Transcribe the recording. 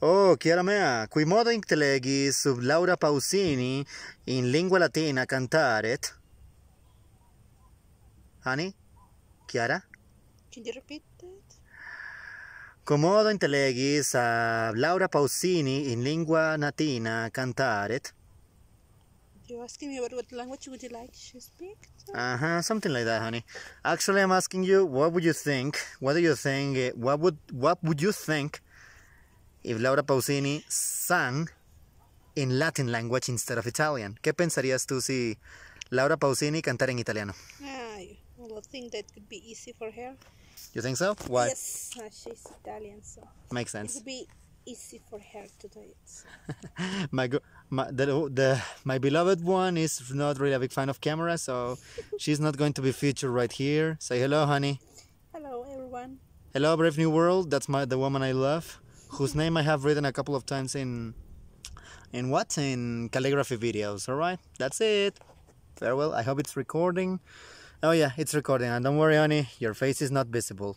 Oh, chiara mea, qui modo inteleghi sub Laura Pausini in lingua latina cantaret? Ani? Chiara? Can you repeat that? Comodo inteleghi sub Laura Pausini in lingua latina cantaret? You're asking me about what language would you like to speak? Uh-huh, something like that, honey. Actually, I'm asking you, what would you think? What do you think? Eh, what would what would you think if Laura Pausini sang in Latin language instead of Italian? ¿Qué pensarías tú si Laura Pausini cantara en italiano? I would think that could be easy for her. You think so? Why? Yes, uh, she's Italian, so makes sense. It would be easy for her to do it. my, my the, the my beloved one is not really a big fan of camera, so she's not going to be featured right here. Say hello, honey. Hello, everyone. Hello, Brave New World. That's my the woman I love whose name I have written a couple of times in in what in calligraphy videos. All right, that's it. Farewell. I hope it's recording. Oh yeah, it's recording. And don't worry, honey, your face is not visible.